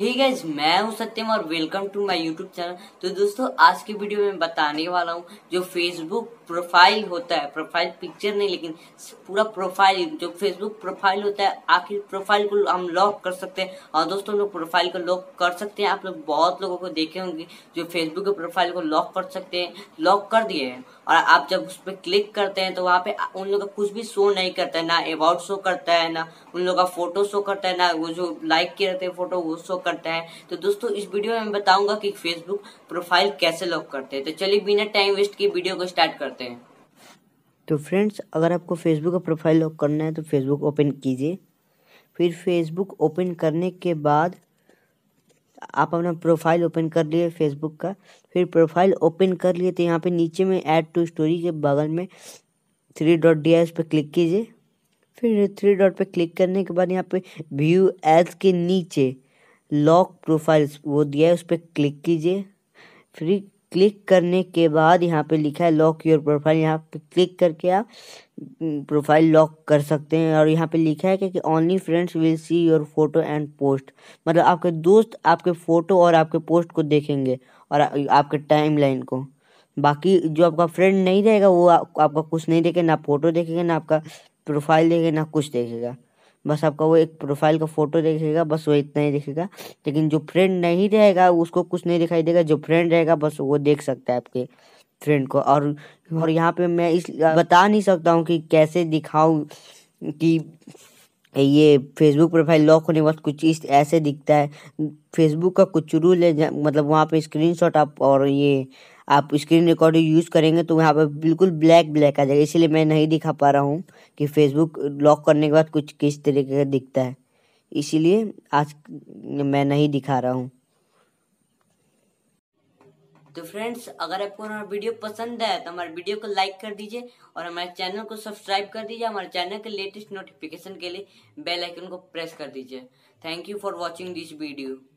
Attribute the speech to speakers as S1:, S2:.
S1: hey guys मैं हूं सत्यम और welcome to my YouTube channel तो दोस्तों आज की वीडियो में बताने वाला हूं जो फेसबुक प्रोफाइल होता है प्रोफाइल पिक्चर नहीं लेकिन पूरा प्रोफाइल जो फेसबुक प्रोफाइल होता है आखिर प्रोफाइल को हम लॉक कर सकते हैं और दोस्तों लोग प्रोफाइल को लॉक कर सकते हैं आप लोग बहुत लोगों को देखे होंगे जो फेसबुक के प्रोफाइल को लॉक कर सकते हैं लॉक कर दिए हैं और आप जब उस पर क्लिक करते हैं तो वहाँ पे उन लोग का कुछ भी शो नहीं करता है ना अवॉर्ड शो करता है ना उन लोग का फोटो शो करता है ना वो जो लाइक किए रहते हैं फोटो वो शो करता है तो दोस्तों इस वीडियो में मैं बताऊंगा कि फेसबुक प्रोफाइल कैसे लॉक करते हैं तो चलिए बिना टाइम वेस्ट की वीडियो को स्टार्ट करते हैं तो फ्रेंड्स अगर आपको फेसबुक का प्रोफाइल लॉक करना है तो फेसबुक ओपन कीजिए फिर फेसबुक ओपन करने के बाद आप अपना प्रोफाइल ओपन कर लिए फेसबुक का फिर प्रोफाइल ओपन कर लिए तो यहाँ पे नीचे में ऐड टू स्टोरी के बगल में थ्री डॉट डी एस उस पर क्लिक कीजिए फिर थ्री डॉट पे क्लिक करने के बाद यहाँ पे व्यू एज के नीचे लॉक प्रोफाइल्स वो दिया है उस पर क्लिक कीजिए फिर क्लिक करने के बाद यहाँ पे लिखा है लॉक योर प्रोफाइल यहाँ पे क्लिक करके आप हम्म, प्रोफाइल लॉक कर सकते हैं और यहाँ पे लिखा है कि only friends will see your photo and post मतलब आपके दोस्त आपके फ़ोटो और आपके पोस्ट को देखेंगे और आपके टाइमलाइन को बाकी जो आपका फ्रेंड नहीं रहेगा वो आपका कुछ नहीं देखेगा ना फ़ोटो देखेगा ना आपका प्रोफाइल देखेगा ना कुछ देखेगा बस आपका वो एक प्रोफाइल का फोटो देखेगा बस वो इतना ही दिखेगा लेकिन जो फ्रेंड नहीं रहेगा उसको कुछ नहीं दिखाई देगा जो फ्रेंड रहेगा बस वो देख सकता है आपके फ्रेंड को और और यहाँ पे मैं इस बता नहीं सकता हूँ कि कैसे दिखाऊँ कि ये फेसबुक प्रोफाइल लॉक होने के बाद कुछ इस ऐसे दिखता है फेसबुक का कुछ रूल है मतलब वहाँ पे स्क्रीनशॉट आप और ये आप स्क्रीन रिकॉर्डर यूज़ करेंगे तो यहाँ पर बिल्कुल ब्लैक ब्लैक आ जाएगा इसलिए मैं नहीं दिखा पा रहा हूँ कि फेसबुक लॉक करने के बाद कुछ किस तरीके का दिखता है इसीलिए आज मैं नहीं दिखा रहा हूँ तो फ्रेंड्स अगर आपको हमारा वीडियो पसंद है तो हमारे वीडियो को लाइक कर दीजिए और हमारे चैनल को सब्सक्राइब कर दीजिए हमारे चैनल के लेटेस्ट नोटिफिकेशन के लिए बेल आइकन को प्रेस कर दीजिए thank you for watching this video